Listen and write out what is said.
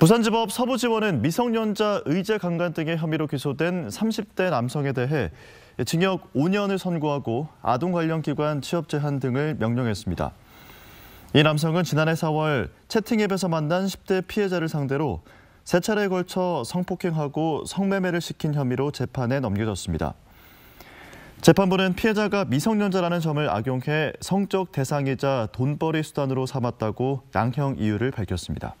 부산지법 서부지원은 미성년자 의제 강간 등의 혐의로 기소된 30대 남성에 대해 징역 5년을 선고하고 아동 관련 기관 취업 제한 등을 명령했습니다. 이 남성은 지난해 4월 채팅 앱에서 만난 10대 피해자를 상대로 세 차례에 걸쳐 성폭행하고 성매매를 시킨 혐의로 재판에 넘겨졌습니다. 재판부는 피해자가 미성년자라는 점을 악용해 성적 대상이자 돈벌이 수단으로 삼았다고 양형 이유를 밝혔습니다.